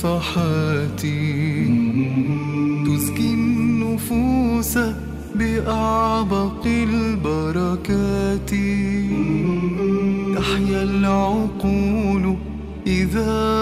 صفحاتي تزكي النفوس بأعبق البركات تحيا العقول إذا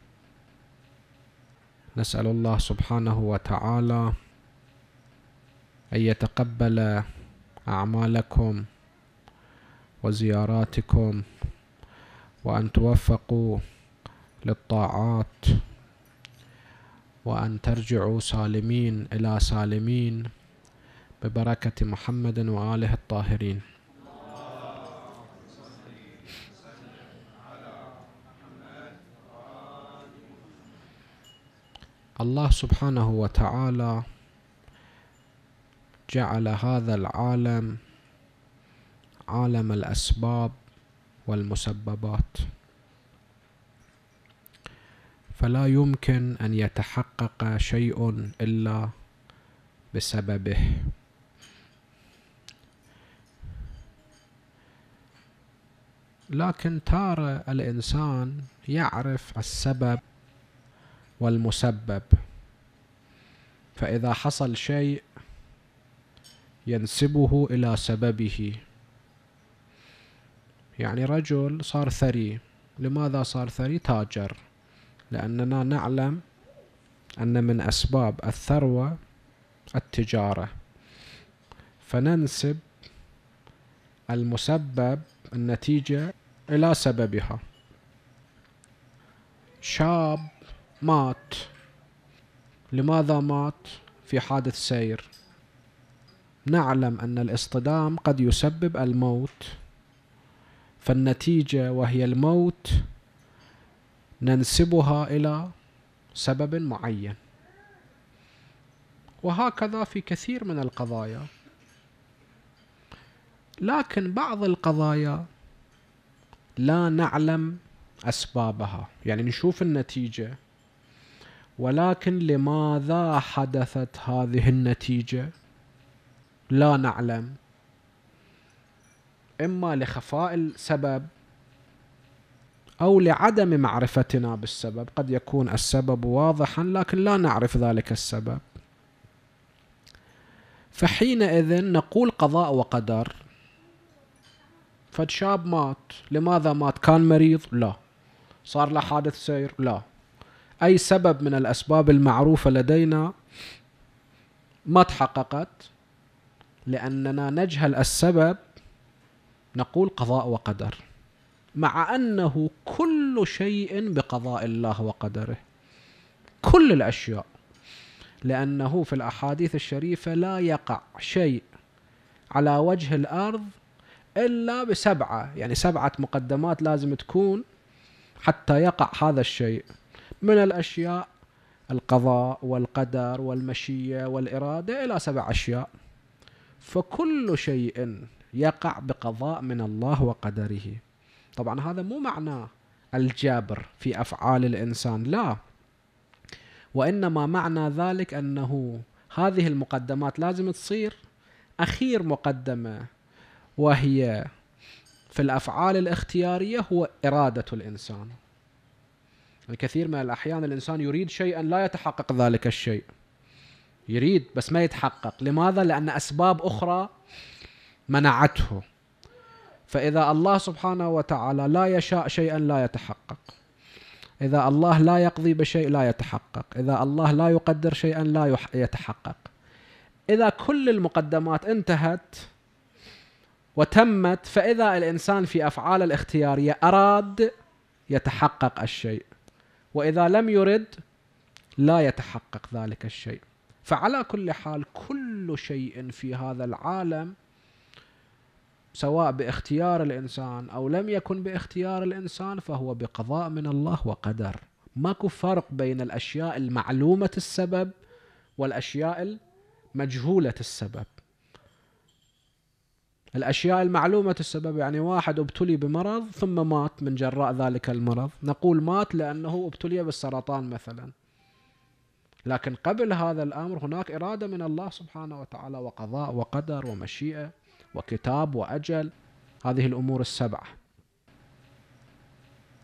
نسأل الله سبحانه وتعالى أن يتقبل أعمالكم وزياراتكم وأن توفقوا للطاعات وأن ترجعوا سالمين إلى سالمين ببركة محمد وآله الطاهرين الله سبحانه وتعالى جعل هذا العالم عالم الأسباب والمسببات فلا يمكن أن يتحقق شيء إلا بسببه لكن تارة الإنسان يعرف السبب والمسبب فإذا حصل شيء ينسبه إلى سببه يعني رجل صار ثري لماذا صار ثري تاجر لأننا نعلم أن من أسباب الثروة التجارة فننسب المسبب النتيجة إلى سببها شاب مات لماذا مات في حادث سير نعلم ان الاصطدام قد يسبب الموت فالنتيجه وهي الموت ننسبها الى سبب معين وهكذا في كثير من القضايا لكن بعض القضايا لا نعلم اسبابها يعني نشوف النتيجه ولكن لماذا حدثت هذه النتيجه لا نعلم اما لخفاء السبب او لعدم معرفتنا بالسبب قد يكون السبب واضحا لكن لا نعرف ذلك السبب فحينئذ نقول قضاء وقدر فالشاب مات لماذا مات كان مريض لا صار له حادث سير لا أي سبب من الأسباب المعروفة لدينا ما تحققت لأننا نجهل السبب نقول قضاء وقدر مع أنه كل شيء بقضاء الله وقدره كل الأشياء لأنه في الأحاديث الشريفة لا يقع شيء على وجه الأرض إلا بسبعة يعني سبعة مقدمات لازم تكون حتى يقع هذا الشيء من الأشياء القضاء والقدر والمشية والإرادة إلى سبع أشياء فكل شيء يقع بقضاء من الله وقدره طبعا هذا مو معناه الجابر في أفعال الإنسان لا وإنما معنى ذلك أنه هذه المقدمات لازم تصير أخير مقدمة وهي في الأفعال الاختيارية هو إرادة الإنسان الكثير من الأحيان الإنسان يريد شيئا لا يتحقق ذلك الشيء يريد بس ما يتحقق لماذا؟ لأن أسباب أخرى منعته فإذا الله سبحانه وتعالى لا يشاء شيئا لا يتحقق إذا الله لا يقضي بشيء لا يتحقق إذا الله لا يقدر شيئا لا يتحقق إذا كل المقدمات انتهت وتمت فإذا الإنسان في أفعال الاختيارية أراد يتحقق الشيء وإذا لم يرد لا يتحقق ذلك الشيء فعلى كل حال كل شيء في هذا العالم سواء باختيار الانسان او لم يكن باختيار الانسان فهو بقضاء من الله وقدر ماكو فرق بين الاشياء المعلومه السبب والاشياء المجهوله السبب الأشياء المعلومة السبب يعني واحد ابتلي بمرض ثم مات من جراء ذلك المرض نقول مات لأنه ابتلي بالسرطان مثلا لكن قبل هذا الأمر هناك إرادة من الله سبحانه وتعالى وقضاء وقدر ومشيئة وكتاب وأجل هذه الأمور السبعة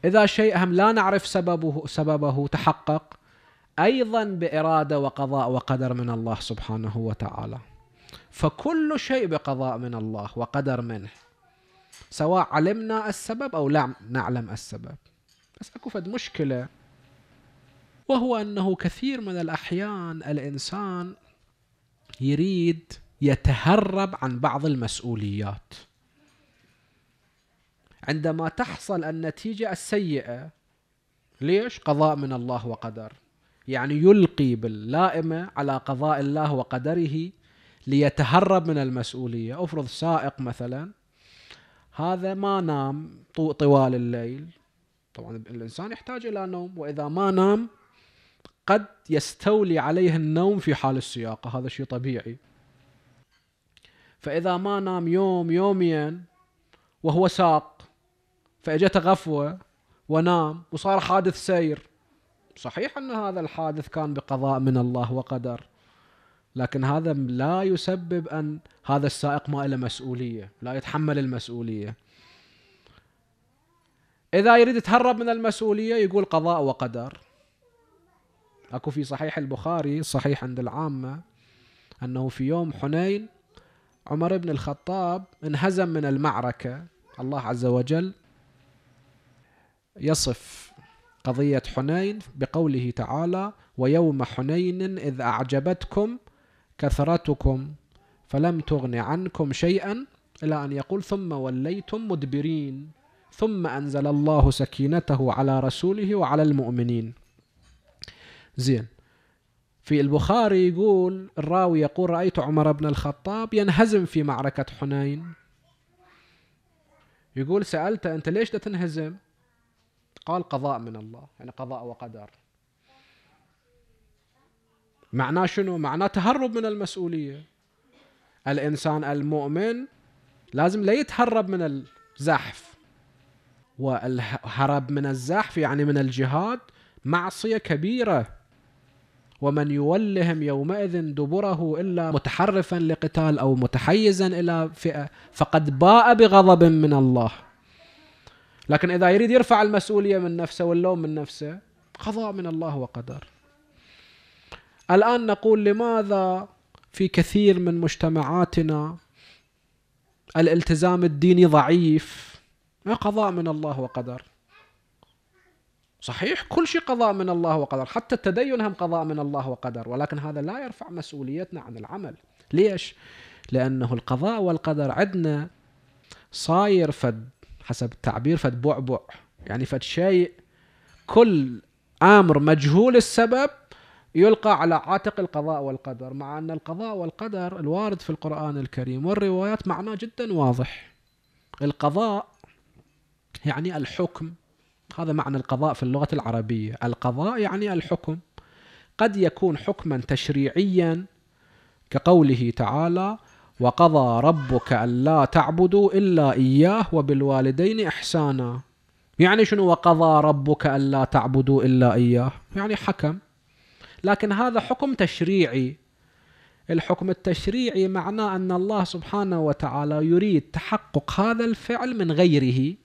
إذا شيء هم لا نعرف سببه سببه تحقق أيضا بإرادة وقضاء وقدر من الله سبحانه وتعالى فكل شيء بقضاء من الله وقدر منه سواء علمنا السبب أو لا نعلم السبب بس أكو فد مشكلة وهو أنه كثير من الأحيان الإنسان يريد يتهرب عن بعض المسؤوليات عندما تحصل النتيجة السيئة ليش؟ قضاء من الله وقدر يعني يلقي باللائمة على قضاء الله وقدره ليتهرب من المسؤوليه افرض سائق مثلا هذا ما نام طوال الليل طبعا الانسان يحتاج الى نوم واذا ما نام قد يستولي عليه النوم في حال السياقه هذا شيء طبيعي فاذا ما نام يوم يوميا وهو ساق فاجته غفوه ونام وصار حادث سير صحيح ان هذا الحادث كان بقضاء من الله وقدر لكن هذا لا يسبب ان هذا السائق ما له مسؤوليه لا يتحمل المسؤوليه اذا يريد يتهرب من المسؤوليه يقول قضاء وقدر اكو في صحيح البخاري صحيح عند العامه انه في يوم حنين عمر بن الخطاب انهزم من المعركه الله عز وجل يصف قضيه حنين بقوله تعالى ويوم حنين اذ اعجبتكم كثرتكم فلم تغن عنكم شيئا إلى أن يقول ثم وليتم مدبرين ثم أنزل الله سكينته على رسوله وعلى المؤمنين زين في البخاري يقول الراوي يقول رأيت عمر بن الخطاب ينهزم في معركة حنين يقول سألته أنت ليش تنهزم قال قضاء من الله يعني قضاء وقدر معناه شنو؟ معناه تهرب من المسؤوليه. الانسان المؤمن لازم لا يتهرب من الزحف. والهرب من الزحف يعني من الجهاد معصيه كبيره. ومن يولهم يومئذ دبره الا متحرفا لقتال او متحيزا الى فئه فقد باء بغضب من الله. لكن اذا يريد يرفع المسؤوليه من نفسه واللوم من نفسه قضاء من الله وقدر. الآن نقول لماذا في كثير من مجتمعاتنا الالتزام الديني ضعيف قضاء من الله وقدر صحيح كل شيء قضاء من الله وقدر حتى التدين هم قضاء من الله وقدر ولكن هذا لا يرفع مسؤوليتنا عن العمل ليش؟ لأنه القضاء والقدر عندنا صاير فد حسب التعبير فد بعبع يعني فد شيء كل امر مجهول السبب يلقى على عاتق القضاء والقدر مع أن القضاء والقدر الوارد في القرآن الكريم والروايات معناه جدا واضح القضاء يعني الحكم هذا معنى القضاء في اللغة العربية القضاء يعني الحكم قد يكون حكما تشريعيا كقوله تعالى وقضى ربك ألا تعبدوا إلا إياه وبالوالدين إحسانا يعني شنو وقضى ربك ألا تعبدوا إلا إياه يعني حكم لكن هذا حكم تشريعي الحكم التشريعي معناه أن الله سبحانه وتعالى يريد تحقق هذا الفعل من غيره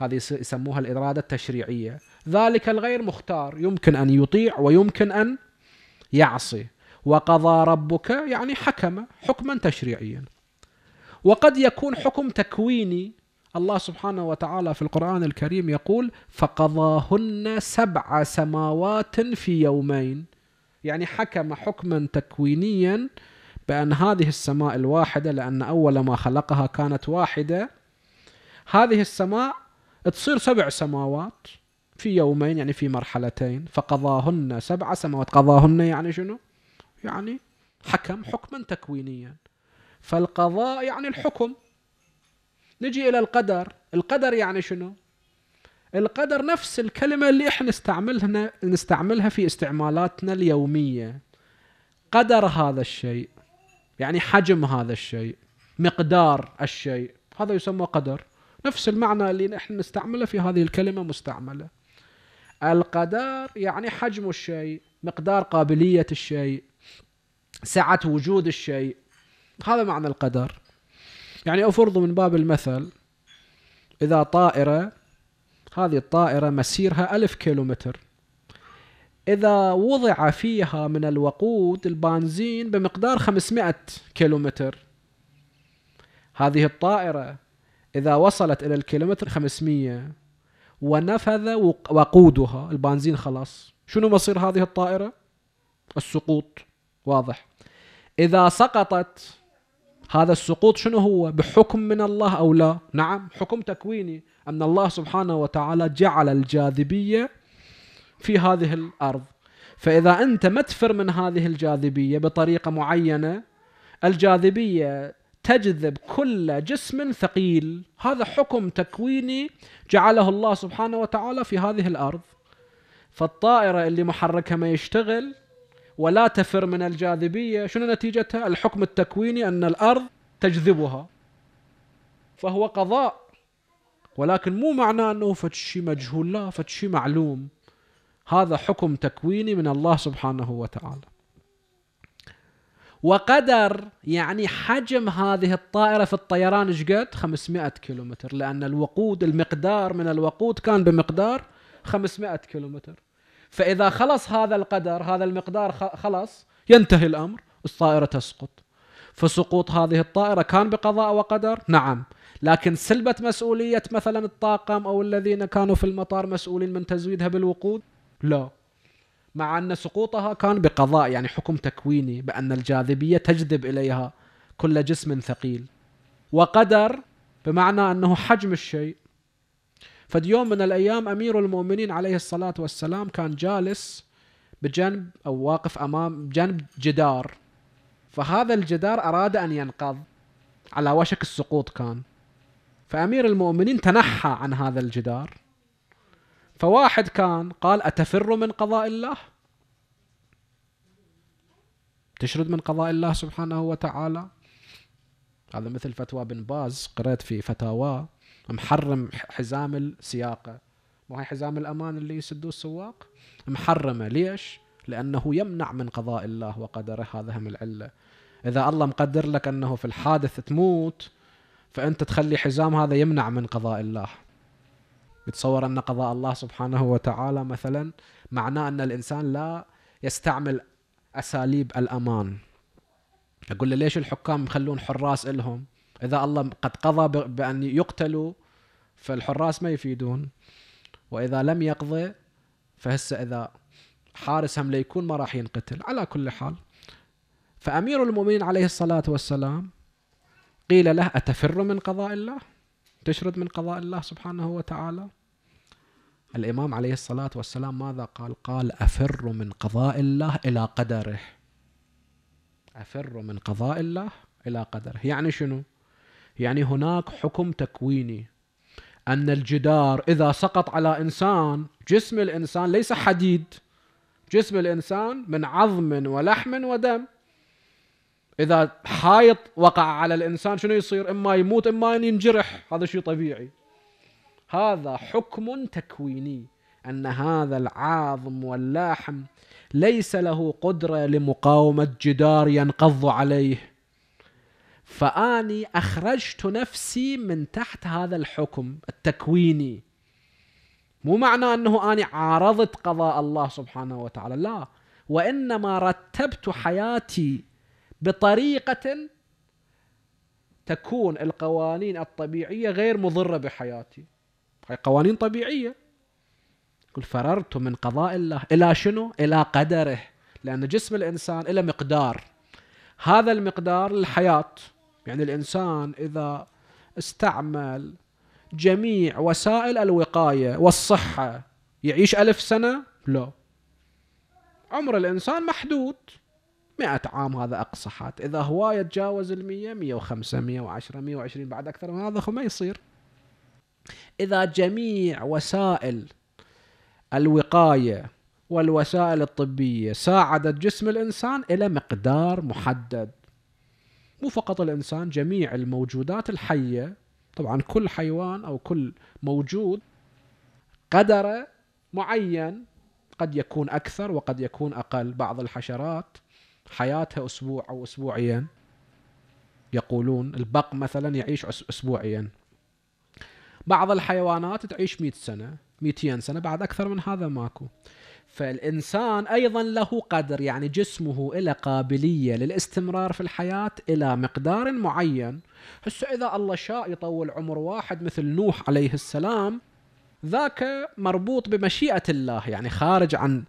هذه يسموها الإرادة التشريعية ذلك الغير مختار يمكن أن يطيع ويمكن أن يعصي وقضى ربك يعني حكم حكما تشريعيا وقد يكون حكم تكويني الله سبحانه وتعالى في القرآن الكريم يقول فقضاهن سبع سماوات في يومين يعني حكم حكما تكوينيا بأن هذه السماء الواحدة لأن أول ما خلقها كانت واحدة هذه السماء تصير سبع سماوات في يومين يعني في مرحلتين فقضاهن سبع سماوات قضاهن يعني شنو؟ يعني حكم حكما تكوينيا فالقضاء يعني الحكم نجي إلى القدر القدر يعني شنو القدر نفس الكلمة اللي احنا نستعملها نستعملها في استعمالاتنا اليومية قدر هذا الشيء يعني حجم هذا الشيء مقدار الشيء هذا يسمى قدر نفس المعنى اللي احنا نستعمله في هذه الكلمة مستعملة القدر يعني حجم الشيء مقدار قابلية الشيء سعة وجود الشيء هذا معنى القدر يعني افرض من باب المثل اذا طائره هذه الطائره مسيرها ألف كيلومتر اذا وضع فيها من الوقود البنزين بمقدار 500 كيلومتر هذه الطائره اذا وصلت الى الكيلومتر 500 ونفذ وقودها البنزين خلاص شنو مصير هذه الطائره السقوط واضح اذا سقطت هذا السقوط شنو هو بحكم من الله أو لا نعم حكم تكويني أن الله سبحانه وتعالى جعل الجاذبية في هذه الأرض فإذا أنت متفر من هذه الجاذبية بطريقة معينة الجاذبية تجذب كل جسم ثقيل هذا حكم تكويني جعله الله سبحانه وتعالى في هذه الأرض فالطائرة اللي محركها ما يشتغل ولا تفر من الجاذبية شنو نتيجتها الحكم التكويني أن الأرض تجذبها فهو قضاء ولكن مو معناه أنه فتشي مجهول لا فتشي معلوم هذا حكم تكويني من الله سبحانه وتعالى وقدر يعني حجم هذه الطائرة في الطيران شقد 500 كيلومتر لأن الوقود المقدار من الوقود كان بمقدار 500 كيلومتر فاذا خلص هذا القدر هذا المقدار خلص ينتهي الامر الطائره تسقط فسقوط هذه الطائره كان بقضاء وقدر نعم لكن سلبت مسؤوليه مثلا الطاقم او الذين كانوا في المطار مسؤولين من تزويدها بالوقود لا مع ان سقوطها كان بقضاء يعني حكم تكويني بان الجاذبيه تجذب اليها كل جسم ثقيل وقدر بمعنى انه حجم الشيء فد يوم من الأيام أمير المؤمنين عليه الصلاة والسلام كان جالس بجنب أو واقف أمام جنب جدار فهذا الجدار أراد أن ينقض على وشك السقوط كان فأمير المؤمنين تنحى عن هذا الجدار فواحد كان قال أتفر من قضاء الله تشرد من قضاء الله سبحانه وتعالى هذا مثل فتوى بن باز قرأت في فتاواه محرم حزام السياقه مو هي حزام الامان اللي يسدوه السواق محرمه ليش؟ لانه يمنع من قضاء الله وقدره هذا هم العله اذا الله مقدر لك انه في الحادث تموت فانت تخلي حزام هذا يمنع من قضاء الله يتصور ان قضاء الله سبحانه وتعالى مثلا معناه ان الانسان لا يستعمل اساليب الامان اقول له ليش الحكام يخلون حراس الهم إذا الله قد قضى بأن يقتلوا فالحراس ما يفيدون وإذا لم يقضي فهسه إذا حارس هم ليكون ما راح ينقتل على كل حال فأمير المؤمنين عليه الصلاة والسلام قيل له أتفر من قضاء الله تشرد من قضاء الله سبحانه وتعالى الإمام عليه الصلاة والسلام ماذا قال قال أفر من قضاء الله إلى قدره أفر من قضاء الله إلى قدره يعني شنو يعني هناك حكم تكويني أن الجدار إذا سقط على إنسان جسم الإنسان ليس حديد جسم الإنسان من عظم ولحم ودم إذا حائط وقع على الإنسان شنو يصير إما يموت إما ينجرح هذا شيء طبيعي هذا حكم تكويني أن هذا العظم واللحم ليس له قدرة لمقاومة جدار ينقض عليه فاني اخرجت نفسي من تحت هذا الحكم التكويني مو معنى انه اني عارضت قضاء الله سبحانه وتعالى لا وانما رتبت حياتي بطريقه تكون القوانين الطبيعيه غير مضره بحياتي هي قوانين طبيعيه قل فررت من قضاء الله الى شنو الى قدره لان جسم الانسان له مقدار هذا المقدار للحياه يعني الانسان اذا استعمل جميع وسائل الوقايه والصحه يعيش ألف سنه؟ لا عمر الانسان محدود 100 عام هذا اقصى حد اذا هوايه تجاوز ال 100 105 110 120 بعد اكثر من هذا ما يصير اذا جميع وسائل الوقايه والوسائل الطبيه ساعدت جسم الانسان الى مقدار محدد مو فقط الانسان جميع الموجودات الحيه طبعا كل حيوان او كل موجود قدر معين قد يكون اكثر وقد يكون اقل بعض الحشرات حياتها اسبوع او اسبوعين يقولون البق مثلا يعيش اسبوعيا بعض الحيوانات تعيش 100 سنه 200 سنه بعد اكثر من هذا ماكو فالإنسان أيضا له قدر يعني جسمه له قابلية للاستمرار في الحياة إلى مقدار معين هسه إذا الله شاء يطول عمر واحد مثل نوح عليه السلام ذاك مربوط بمشيئة الله يعني خارج عن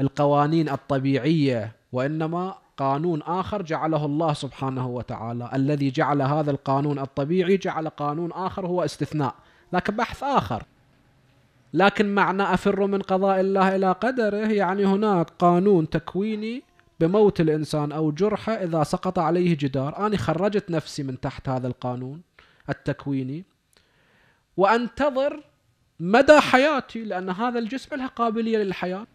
القوانين الطبيعية وإنما قانون آخر جعله الله سبحانه وتعالى الذي جعل هذا القانون الطبيعي جعل قانون آخر هو استثناء ذاك بحث آخر لكن معنى أفر من قضاء الله إلى قدره يعني هناك قانون تكويني بموت الإنسان أو جرحه إذا سقط عليه جدار أنا خرجت نفسي من تحت هذا القانون التكويني وأنتظر مدى حياتي لأن هذا الجسم له قابلية للحياة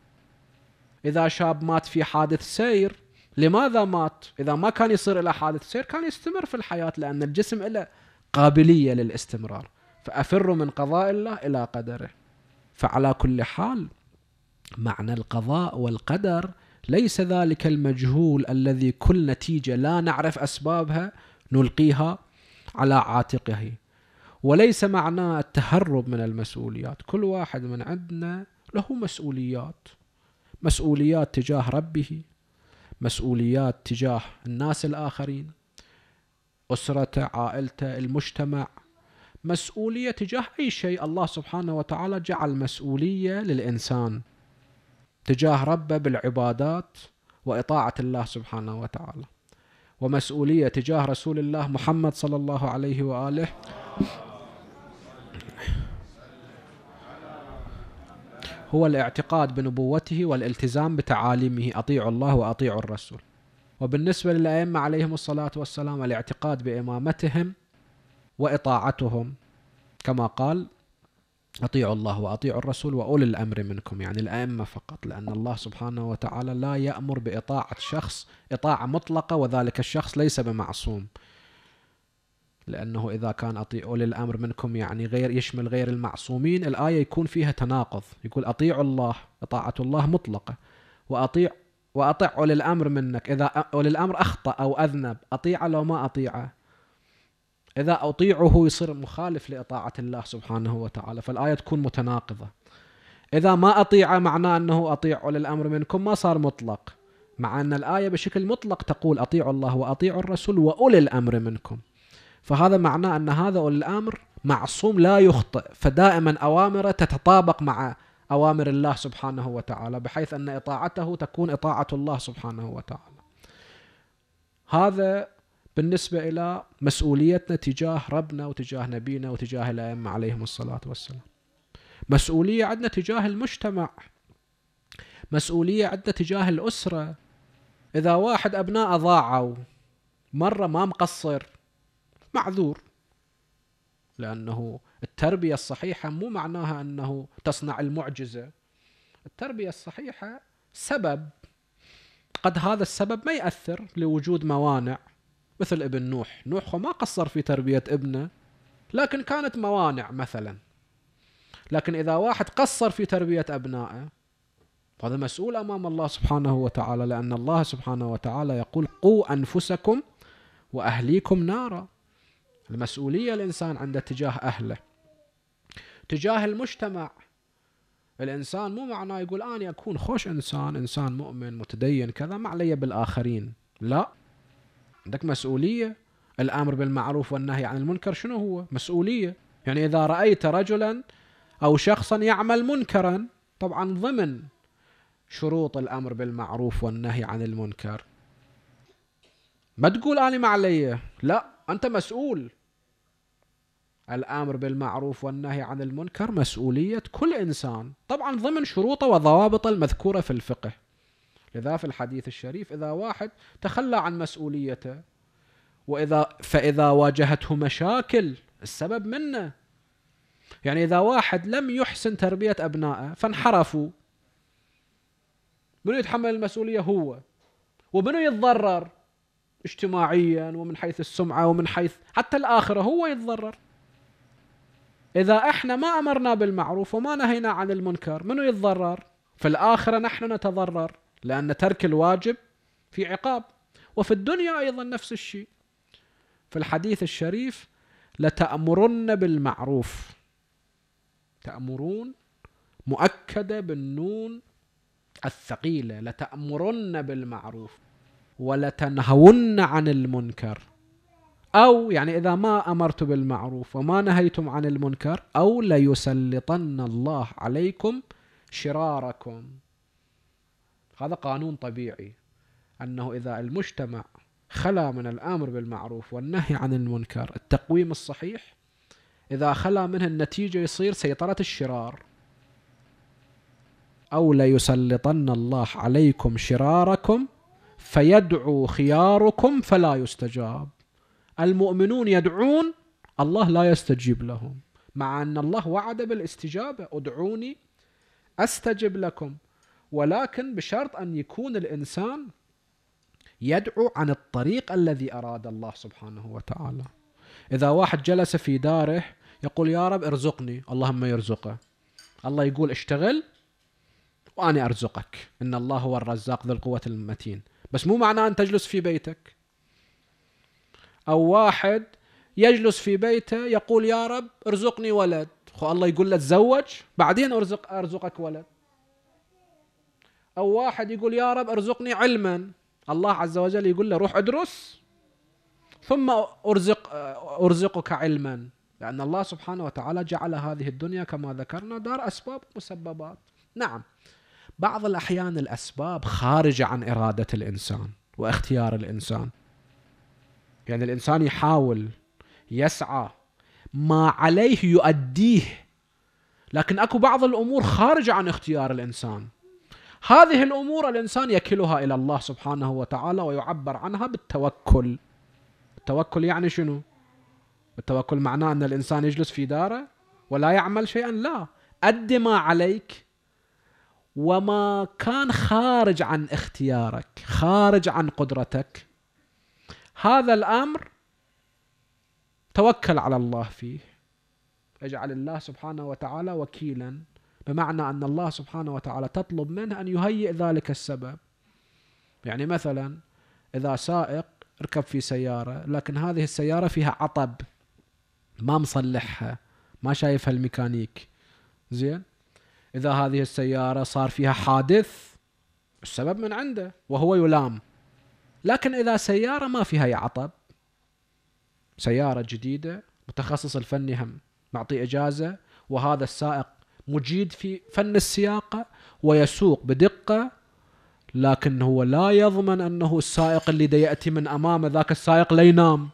إذا شاب مات في حادث سير لماذا مات؟ إذا ما كان يصير إلى حادث سير كان يستمر في الحياة لأن الجسم له قابلية للاستمرار فأفر من قضاء الله إلى قدره فعلى كل حال معنى القضاء والقدر ليس ذلك المجهول الذي كل نتيجه لا نعرف اسبابها نلقيها على عاتقه وليس معناه التهرب من المسؤوليات كل واحد من عندنا له مسؤوليات مسؤوليات تجاه ربه مسؤوليات تجاه الناس الآخرين أسرته عائلته المجتمع مسؤولية تجاه أي شيء الله سبحانه وتعالى جعل مسؤولية للإنسان تجاه ربه بالعبادات وإطاعة الله سبحانه وتعالى ومسؤولية تجاه رسول الله محمد صلى الله عليه وآله هو الاعتقاد بنبوته والالتزام بتعاليمه أطيعوا الله وأطيعوا الرسول وبالنسبة للأئمة عليهم الصلاة والسلام الاعتقاد بإمامتهم واطاعتهم كما قال اطيعوا الله واطيعوا الرسول واولي الامر منكم يعني الائمه فقط لان الله سبحانه وتعالى لا يامر باطاعه شخص اطاعه مطلقه وذلك الشخص ليس بمعصوم لأنه إذا كان أطيع أولي الأمر منكم يعني غير يشمل غير المعصومين الآية يكون فيها تناقض يقول أطيعوا الله إطاعة الله مطلقة وأطيع وأطع أولي الأمر منك إذا أولي الأمر أخطأ أو أذنب أطيعه لو ما أطيعه إذا أطيعه يصير مخالف لإطاعة الله سبحانه وتعالى فالآية تكون متناقضة إذا ما أطيع معناه أنه أطيع أولي الأمر منكم ما صار مطلق مع أن الآية بشكل مطلق تقول أطيعوا الله وأطيعوا الرسول وأولي الأمر منكم فهذا معناه أن هذا أولي الأمر معصوم لا يخطئ فدائما أوامره تتطابق مع أوامر الله سبحانه وتعالى بحيث أن إطاعته تكون إطاعة الله سبحانه وتعالى هذا بالنسبة إلى مسؤوليتنا تجاه ربنا وتجاه نبينا وتجاه الأئمة عليهم الصلاة والسلام مسؤولية عندنا تجاه المجتمع مسؤولية عندنا تجاه الأسرة إذا واحد أبناء ضاعوا مرة ما مقصر معذور لأنه التربية الصحيحة مو معناها أنه تصنع المعجزة التربية الصحيحة سبب قد هذا السبب ما يأثر لوجود موانع مثل ابن نوح نوح ما قصر في تربية ابنه لكن كانت موانع مثلا لكن إذا واحد قصر في تربية أبنائه هذا مسؤول أمام الله سبحانه وتعالى لأن الله سبحانه وتعالى يقول قوا أنفسكم وأهليكم نارا المسؤولية الإنسان عنده تجاه أهله تجاه المجتمع الإنسان مو معناه يقول أنا أكون خوش إنسان إنسان مؤمن متدين كذا ما علي بالآخرين لا عندك مسؤولية الأمر بالمعروف والنهي عن المنكر شنو هو مسؤولية يعني إذا رأيت رجلا أو شخصا يعمل منكرا طبعا ضمن شروط الأمر بالمعروف والنهي عن المنكر ما تقول أنا ما علي لا أنت مسؤول الامر بالمعروف والنهي عن المنكر مسؤوليه كل انسان طبعا ضمن شروطه وضوابطه المذكوره في الفقه لذا في الحديث الشريف إذا واحد تخلى عن مسؤوليته وإذا فإذا واجهته مشاكل السبب منه يعني إذا واحد لم يحسن تربية أبنائه فانحرفوا منو يتحمل المسؤولية هو ومنو يتضرر اجتماعيا ومن حيث السمعة ومن حيث حتى الآخرة هو يتضرر إذا إحنا ما أمرنا بالمعروف وما نهينا عن المنكر منو يتضرر في الآخرة نحن نتضرر لأن ترك الواجب في عقاب وفي الدنيا أيضا نفس الشيء في الحديث الشريف لتأمرن بالمعروف تأمرون مؤكدة بالنون الثقيلة لتأمرن بالمعروف ولتنهون عن المنكر أو يعني إذا ما أمرت بالمعروف وما نهيتم عن المنكر أو ليسلطن الله عليكم شراركم هذا قانون طبيعي أنه إذا المجتمع خلا من الامر بالمعروف والنهي عن المنكر التقويم الصحيح اذا خلا منه النتيجه يصير سيطره الشرار او ليسلطن الله عليكم شراركم فيدعو خياركم فلا يستجاب المؤمنون يدعون الله لا يستجيب لهم مع ان الله وعد بالاستجابه ادعوني استجب لكم ولكن بشرط أن يكون الإنسان يدعو عن الطريق الذي أراد الله سبحانه وتعالى إذا واحد جلس في داره يقول يا رب ارزقني اللهم يرزقه الله يقول اشتغل وأنا أرزقك إن الله هو الرزاق ذو القوة المتين بس مو معناه أن تجلس في بيتك أو واحد يجلس في بيته يقول يا رب ارزقني ولد الله يقول له تزوج بعدين ارزق ارزقك ولد أو واحد يقول يا رب ارزقني علما الله عز وجل يقول له روح ادرس ثم أرزق أرزقك علما لأن الله سبحانه وتعالى جعل هذه الدنيا كما ذكرنا دار أسباب ومسببات نعم بعض الأحيان الأسباب خارجة عن إرادة الإنسان واختيار الإنسان يعني الإنسان يحاول يسعى ما عليه يؤديه لكن اكو بعض الامور خارجه عن اختيار الانسان هذه الامور الانسان يكلها الى الله سبحانه وتعالى ويعبر عنها بالتوكل التوكل يعني شنو التوكل معناه ان الانسان يجلس في داره ولا يعمل شيئا لا أد ما عليك وما كان خارج عن اختيارك خارج عن قدرتك هذا الامر توكل على الله فيه اجعل الله سبحانه وتعالى وكيلا بمعنى أن الله سبحانه وتعالى تطلب منه أن يهيئ ذلك السبب يعني مثلا إذا سائق ركب في سيارة لكن هذه السيارة فيها عطب ما مصلحها ما شايفها الميكانيك زين إذا هذه السيارة صار فيها حادث السبب من عنده وهو يلام لكن إذا سيارة ما فيها عطب سيارة جديدة متخصص الفني هم معطي إجازة وهذا السائق مجيد في فن السياقة ويسوق بدقة لكن هو لا يضمن أنه السائق اللي دا يأتي من أمامه ذاك السائق لا ينام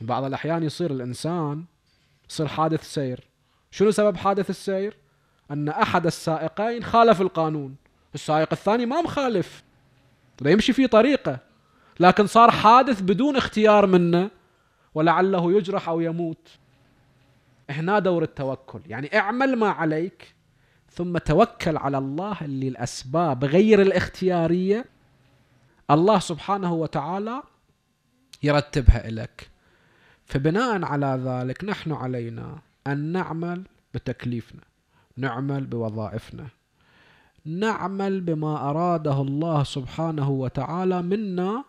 بعض الأحيان يصير الإنسان يصير حادث سير شنو سبب حادث السير؟ أن أحد السائقين خالف القانون السائق الثاني ما مخالف لا يمشي في طريقه لكن صار حادث بدون اختيار منه ولعله يجرح أو يموت هنا دور التوكل يعني اعمل ما عليك ثم توكل على الله اللي الأسباب غير الاختيارية الله سبحانه وتعالى يرتبها لك فبناء على ذلك نحن علينا أن نعمل بتكليفنا نعمل بوظائفنا نعمل بما أراده الله سبحانه وتعالى منا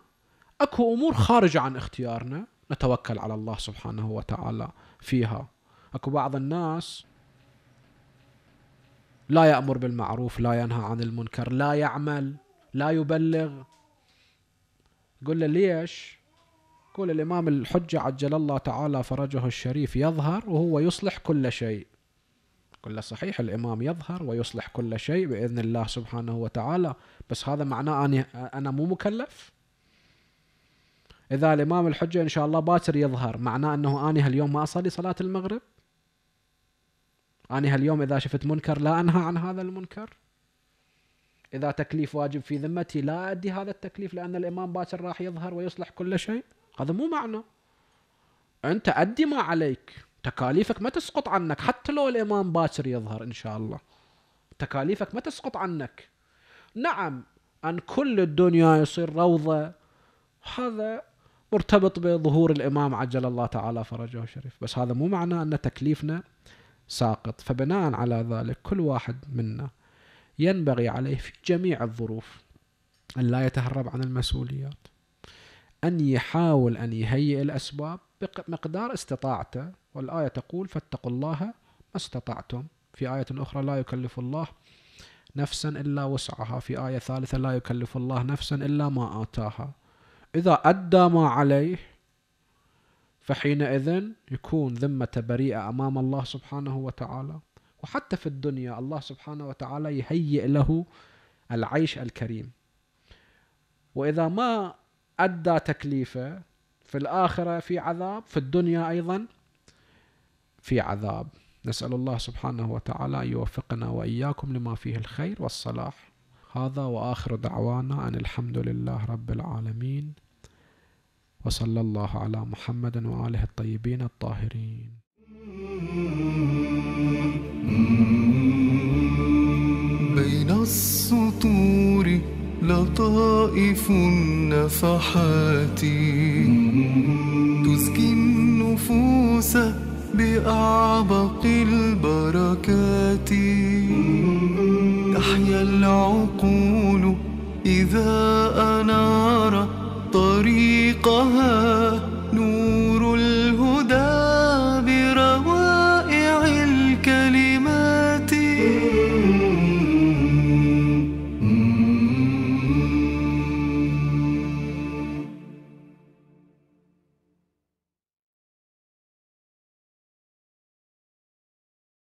أكو أمور خارجة عن اختيارنا نتوكل على الله سبحانه وتعالى فيها اكو بعض الناس لا يأمر بالمعروف لا ينهى عن المنكر لا يعمل لا يبلغ قل له ليش قول الإمام الحجة عجل الله تعالى فرجه الشريف يظهر وهو يصلح كل شيء كل صحيح الإمام يظهر ويصلح كل شيء بإذن الله سبحانه وتعالى بس هذا معناه أنا, أنا مو مكلف إذا الإمام الحجة إن شاء الله باكر يظهر معناه أنه أنا اليوم ما أصلي صلاة المغرب أنا هاليوم إذا شفت منكر لا أنهى عن هذا المنكر إذا تكليف واجب في ذمتي لا أدي هذا التكليف لأن الإمام باكر راح يظهر ويصلح كل شيء هذا مو معنى أنت أدي ما عليك تكاليفك ما تسقط عنك حتى لو الإمام باكر يظهر إن شاء الله تكاليفك ما تسقط عنك نعم أن كل الدنيا يصير روضة هذا مرتبط بظهور الإمام عجل الله تعالى فرجه الشريف بس هذا مو معنى أن تكليفنا ساقط فبناء على ذلك كل واحد منا ينبغي عليه في جميع الظروف أن لا يتهرب عن المسؤوليات أن يحاول أن يهيئ الأسباب بمقدار استطاعته والآية تقول فاتقوا الله ما استطعتم في آية أخرى لا يكلف الله نفسا إلا وسعها في آية ثالثة لا يكلف الله نفسا إلا ما آتاها إذا أدى ما عليه فحينئذ يكون ذمة بريئة أمام الله سبحانه وتعالى وحتى في الدنيا الله سبحانه وتعالى يهيئ له العيش الكريم وإذا ما أدى تكليفه في الآخرة في عذاب في الدنيا أيضا في عذاب نسأل الله سبحانه وتعالى يوفقنا وإياكم لما فيه الخير والصلاح هذا وآخر دعوانا أن الحمد لله رب العالمين وصلى الله على محمد وآله الطيبين الطاهرين بين السطور لطائف النفحات تزكي النفوس بأعبق البركات تحيا العقول إذا أنار طريق يلقاها